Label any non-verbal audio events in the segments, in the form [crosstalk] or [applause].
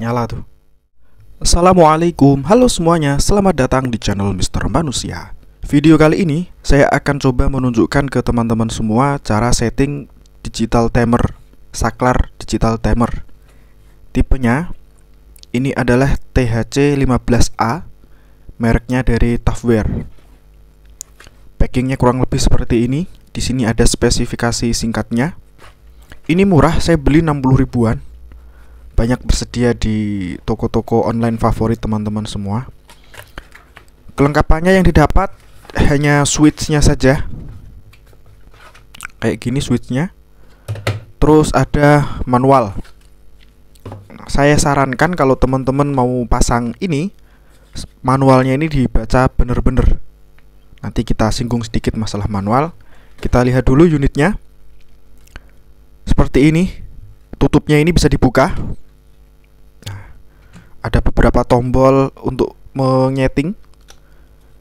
nyala tuh. Assalamualaikum, halo semuanya, selamat datang di channel Mr. Manusia. Video kali ini saya akan coba menunjukkan ke teman-teman semua cara setting digital timer, saklar digital timer. Tipenya ini adalah THC 15A, mereknya dari Toughware. Packingnya kurang lebih seperti ini. Di sini ada spesifikasi singkatnya. Ini murah, saya beli 60 ribuan banyak bersedia di toko-toko online favorit teman-teman semua. Kelengkapannya yang didapat hanya switchnya saja. Kayak gini switchnya. Terus ada manual. Saya sarankan kalau teman-teman mau pasang ini, manualnya ini dibaca bener-bener. Nanti kita singgung sedikit masalah manual. Kita lihat dulu unitnya. Seperti ini. Tutupnya ini bisa dibuka ada beberapa tombol untuk menyeting.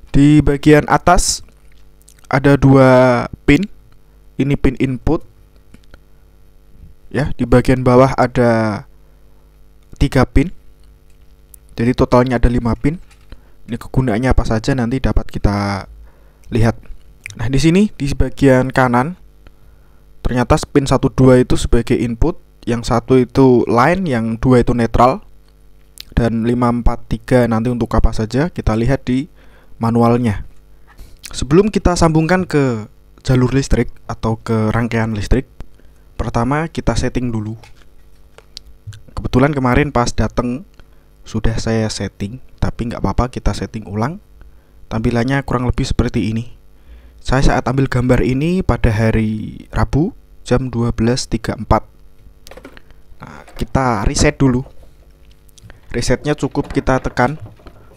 Di bagian atas ada dua pin. Ini pin input. Ya, di bagian bawah ada tiga pin. Jadi totalnya ada lima pin. Ini kegunaannya apa saja nanti dapat kita lihat. Nah, di sini di bagian kanan ternyata pin 12 itu sebagai input, yang satu itu line, yang dua itu netral dan 543 nanti untuk apa saja kita lihat di manualnya. Sebelum kita sambungkan ke jalur listrik atau ke rangkaian listrik, pertama kita setting dulu. Kebetulan kemarin pas datang sudah saya setting, tapi nggak apa-apa kita setting ulang. Tampilannya kurang lebih seperti ini. Saya saat ambil gambar ini pada hari Rabu jam 12.34. Nah, kita reset dulu resetnya cukup kita tekan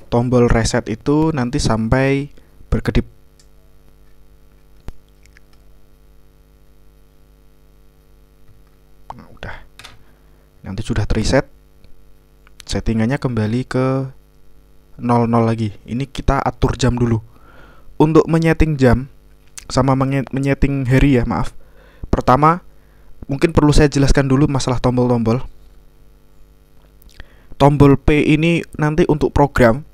tombol reset itu nanti sampai berkedip nah, udah nanti sudah terreset settingannya kembali ke 00 lagi ini kita atur jam dulu untuk menyeting jam sama menyeting hari ya maaf pertama mungkin perlu saya jelaskan dulu masalah tombol-tombol tombol P ini nanti untuk program.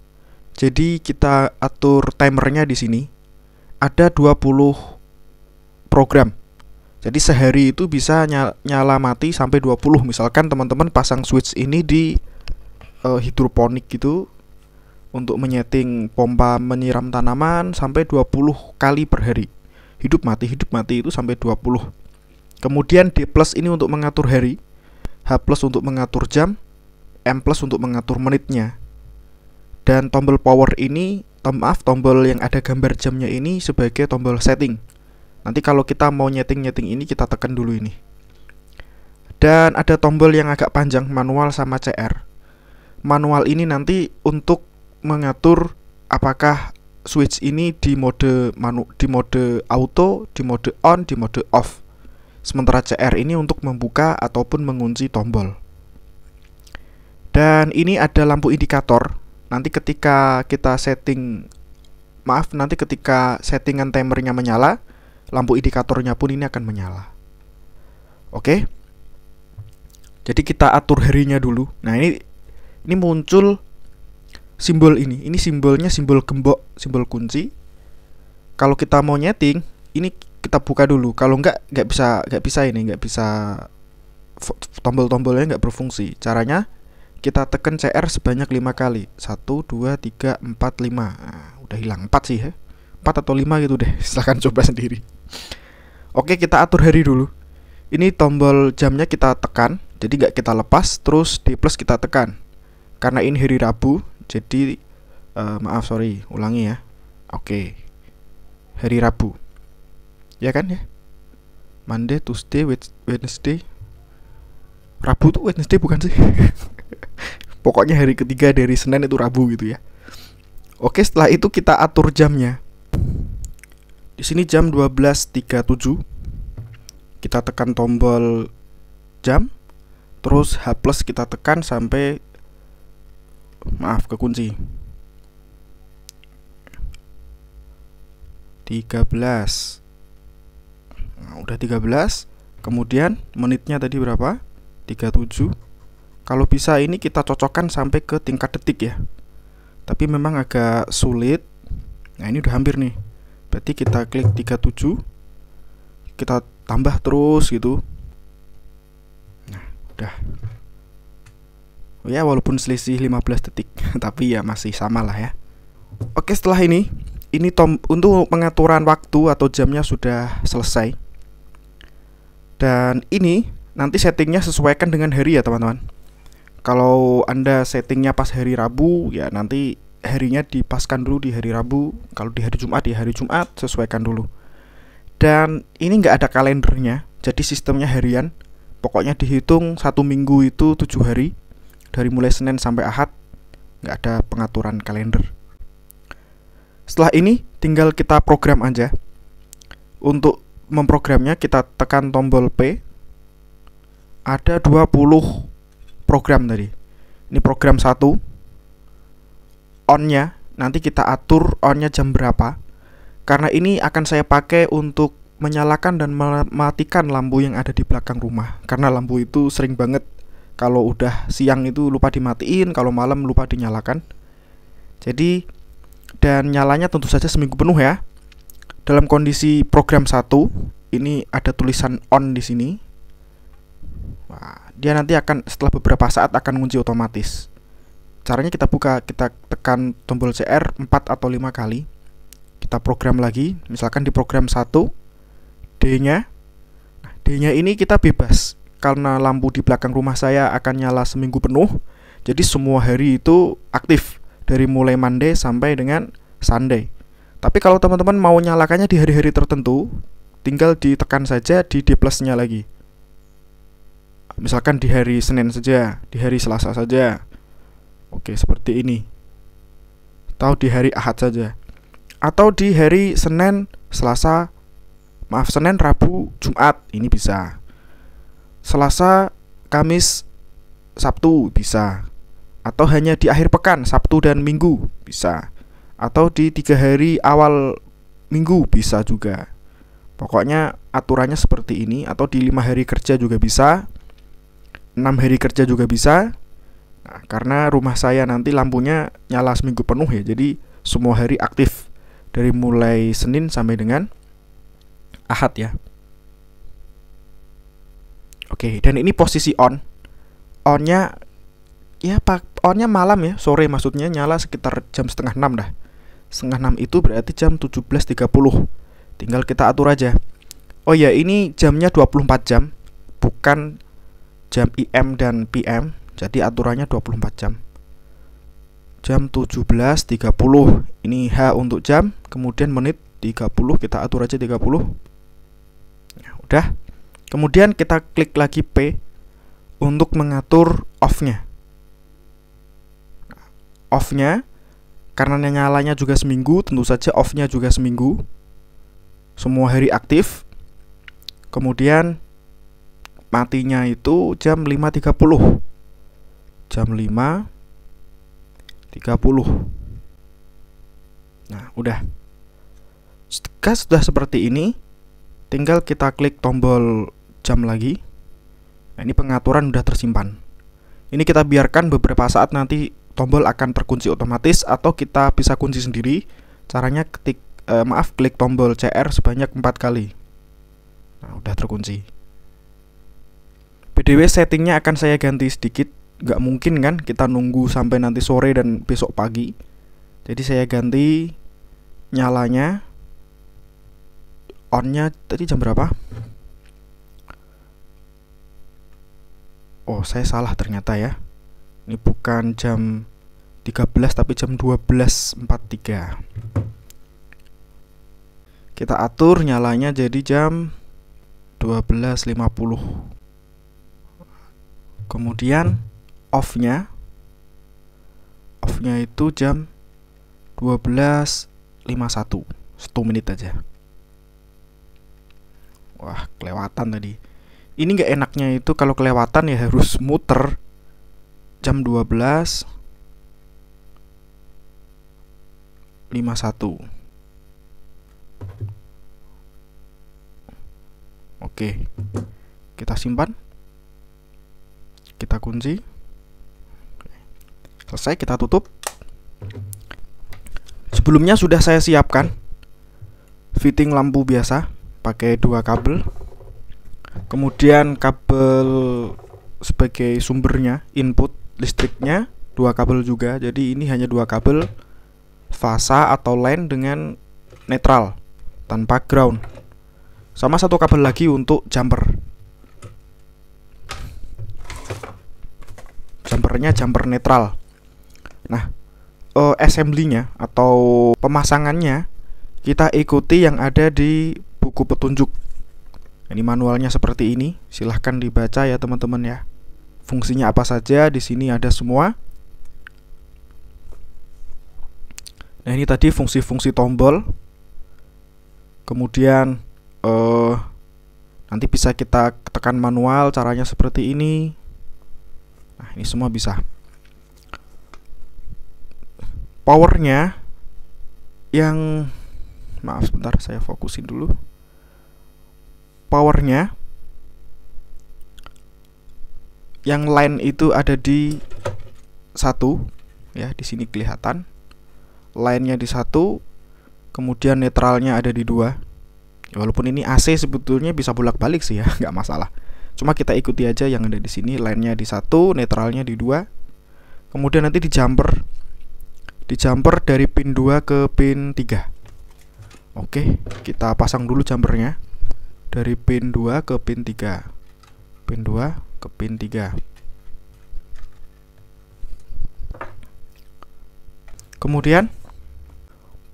Jadi kita atur timernya di sini. Ada 20 program. Jadi sehari itu bisa nyala mati sampai 20. Misalkan teman-teman pasang switch ini di uh, hidroponik gitu untuk menyeting pompa menyiram tanaman sampai 20 kali per hari. Hidup mati hidup mati itu sampai 20. Kemudian D+ ini untuk mengatur hari, H+ untuk mengatur jam, M plus untuk mengatur menitnya. Dan tombol power ini, tom, maaf, tombol yang ada gambar jamnya ini sebagai tombol setting. Nanti kalau kita mau nyeting-nyeting ini kita tekan dulu ini. Dan ada tombol yang agak panjang manual sama CR. Manual ini nanti untuk mengatur apakah switch ini di mode manu di mode auto, di mode on, di mode off. Sementara CR ini untuk membuka ataupun mengunci tombol. Dan ini ada lampu indikator. Nanti ketika kita setting maaf, nanti ketika settingan timernya menyala, lampu indikatornya pun ini akan menyala. Oke. Jadi kita atur harinya dulu. Nah, ini ini muncul simbol ini. Ini simbolnya simbol gembok, simbol kunci. Kalau kita mau nyeting, ini kita buka dulu. Kalau enggak nggak bisa nggak bisa ini, nggak bisa tombol-tombolnya nggak berfungsi. Caranya kita tekan CR sebanyak 5 kali 1, 2, 3, 4, 5 nah, udah hilang 4 sih ya 4 atau 5 gitu deh [laughs] silahkan coba sendiri Oke kita atur hari dulu ini tombol jamnya kita tekan jadi nggak kita lepas terus di plus kita tekan karena ini hari Rabu jadi uh, maaf sorry ulangi ya Oke hari Rabu ya kan ya Monday, Tuesday, Wednesday Rabu tuh Wednesday bukan sih [laughs] pokoknya hari ketiga dari Senin itu Rabu gitu ya. Oke, setelah itu kita atur jamnya. Di sini jam 12.37. Kita tekan tombol jam. Terus H+ kita tekan sampai maaf kekunci. 13. Nah, udah 13. Kemudian menitnya tadi berapa? 37 kalau bisa ini kita cocokkan sampai ke tingkat detik ya. Tapi memang agak sulit. Nah, ini udah hampir nih. Berarti kita klik 37. Kita tambah terus gitu. Nah, udah. Ya, walaupun selisih 15 detik, [laughs] tapi ya masih sama lah ya. Oke, setelah ini, ini tom untuk pengaturan waktu atau jamnya sudah selesai. Dan ini nanti settingnya sesuaikan dengan hari ya teman-teman kalau Anda settingnya pas hari Rabu, ya nanti harinya dipaskan dulu di hari Rabu. Kalau di hari Jumat, di ya hari Jumat sesuaikan dulu. Dan ini nggak ada kalendernya, jadi sistemnya harian. Pokoknya dihitung satu minggu itu tujuh hari, dari mulai Senin sampai Ahad, nggak ada pengaturan kalender. Setelah ini, tinggal kita program aja. Untuk memprogramnya, kita tekan tombol P. Ada 20 program tadi. Ini program satu onnya nanti kita atur onnya jam berapa. Karena ini akan saya pakai untuk menyalakan dan mematikan lampu yang ada di belakang rumah. Karena lampu itu sering banget kalau udah siang itu lupa dimatiin, kalau malam lupa dinyalakan. Jadi dan nyalanya tentu saja seminggu penuh ya. Dalam kondisi program satu ini ada tulisan on di sini. Wah, dia nanti akan setelah beberapa saat akan mengunci otomatis. Caranya kita buka, kita tekan tombol CR 4 atau 5 kali. Kita program lagi, misalkan di program 1 D-nya. Nah, D-nya ini kita bebas karena lampu di belakang rumah saya akan nyala seminggu penuh. Jadi semua hari itu aktif dari mulai Monday sampai dengan Sunday. Tapi kalau teman-teman mau nyalakannya di hari-hari tertentu, tinggal ditekan saja di D+-nya lagi misalkan di hari Senin saja, di hari Selasa saja. Oke, seperti ini. Atau di hari Ahad saja. Atau di hari Senin, Selasa, maaf Senin, Rabu, Jumat, ini bisa. Selasa, Kamis, Sabtu bisa. Atau hanya di akhir pekan, Sabtu dan Minggu bisa. Atau di tiga hari awal minggu bisa juga. Pokoknya aturannya seperti ini atau di lima hari kerja juga bisa 6 hari kerja juga bisa nah, karena rumah saya nanti lampunya nyala seminggu penuh ya jadi semua hari aktif dari mulai Senin sampai dengan Ahad ya Oke dan ini posisi on onnya ya pak onnya malam ya sore maksudnya nyala sekitar jam setengah enam dah setengah enam itu berarti jam 17.30 tinggal kita atur aja oh ya ini jamnya 24 jam bukan jam IM dan PM jadi aturannya 24 jam jam 17.30 ini H untuk jam kemudian menit 30 kita atur aja 30 ya, udah kemudian kita klik lagi P untuk mengatur off-nya off-nya karena nyalanya juga seminggu tentu saja off-nya juga seminggu semua hari aktif kemudian matinya itu jam 5.30 jam 5 30 nah udah jika sudah seperti ini tinggal kita klik tombol jam lagi nah, ini pengaturan sudah tersimpan ini kita biarkan beberapa saat nanti tombol akan terkunci otomatis atau kita bisa kunci sendiri caranya ketik eh, maaf klik tombol CR sebanyak 4 kali nah udah terkunci btw settingnya akan saya ganti sedikit nggak mungkin kan kita nunggu sampai nanti sore dan besok pagi jadi saya ganti nyalanya onnya tadi jam berapa oh saya salah ternyata ya ini bukan jam 13 tapi jam 12.43 kita atur nyalanya jadi jam 12.50 kemudian off-nya off-nya itu jam 12.51 1 menit aja wah kelewatan tadi ini nggak enaknya itu kalau kelewatan ya harus muter jam 12 51 Oke kita simpan kita kunci selesai kita tutup sebelumnya sudah saya siapkan fitting lampu biasa pakai dua kabel kemudian kabel sebagai sumbernya input listriknya dua kabel juga jadi ini hanya dua kabel fasa atau line dengan netral tanpa ground sama satu kabel lagi untuk jumper jumpernya jumper netral nah uh, assembly-nya atau pemasangannya kita ikuti yang ada di buku petunjuk ini manualnya seperti ini silahkan dibaca ya teman-teman ya fungsinya apa saja di sini ada semua nah ini tadi fungsi-fungsi tombol kemudian eh, nanti bisa kita tekan manual caranya seperti ini Nah, ini semua bisa. Powernya yang maaf sebentar saya fokusin dulu. Powernya yang lain itu ada di satu ya di sini kelihatan lainnya di satu kemudian netralnya ada di dua ya, walaupun ini AC sebetulnya bisa bolak-balik sih ya [laughs] nggak masalah Cuma kita ikuti aja yang ada di sini, lainnya di satu, netralnya di dua. Kemudian nanti di jumper, di jumper dari pin 2 ke pin 3. Oke, kita pasang dulu jumpernya dari pin 2 ke pin 3. Pin 2 ke pin 3. Kemudian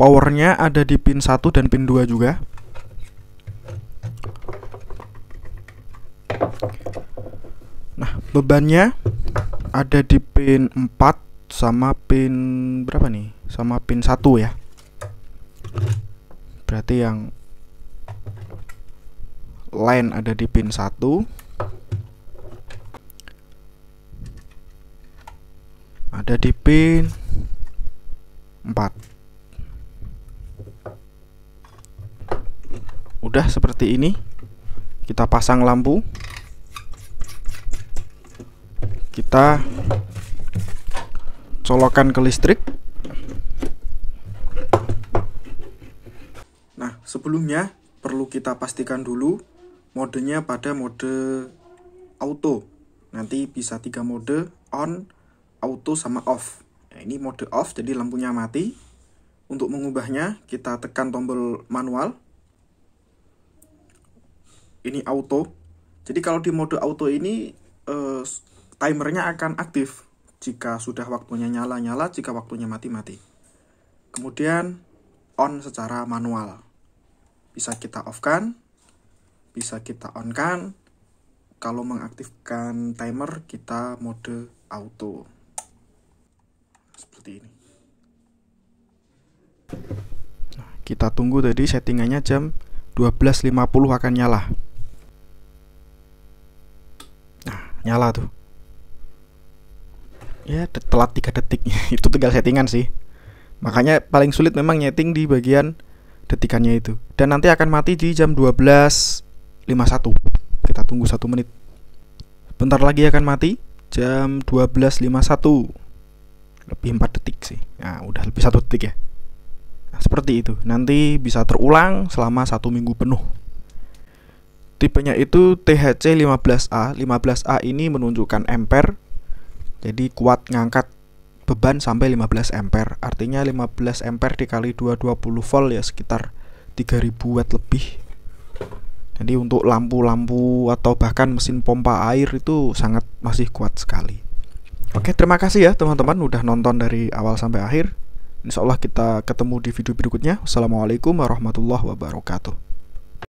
powernya ada di pin 1 dan pin 2 juga bebannya ada di pin 4 sama pin berapa nih sama pin 1 ya berarti yang line ada di pin 1 ada di pin 4 udah seperti ini kita pasang lampu kita colokan ke listrik nah sebelumnya perlu kita pastikan dulu modenya pada mode auto nanti bisa tiga mode on auto sama off nah, ini mode off jadi lampunya mati untuk mengubahnya kita tekan tombol manual ini auto jadi kalau di mode auto ini eh, timernya akan aktif jika sudah waktunya nyala-nyala, jika waktunya mati-mati. Kemudian on secara manual. Bisa kita off-kan, bisa kita on-kan. Kalau mengaktifkan timer, kita mode auto. Seperti ini. Nah, kita tunggu tadi settingannya jam 12.50 akan nyala. Nah, nyala tuh ya telat tiga detik [laughs] itu tinggal settingan sih makanya paling sulit memang nyeting di bagian detikannya itu dan nanti akan mati di jam 12.51 kita tunggu satu menit bentar lagi akan mati jam 12.51 lebih 4 detik sih nah udah lebih satu detik ya nah, seperti itu nanti bisa terulang selama satu minggu penuh tipenya itu THC 15A 15A ini menunjukkan ampere jadi kuat ngangkat beban sampai 15 ampere. Artinya 15 ampere dikali 220 volt ya sekitar 3000 watt lebih. Jadi untuk lampu-lampu atau bahkan mesin pompa air itu sangat masih kuat sekali. Oke, terima kasih ya teman-teman udah nonton dari awal sampai akhir. Insya Allah kita ketemu di video berikutnya. Wassalamualaikum warahmatullahi wabarakatuh.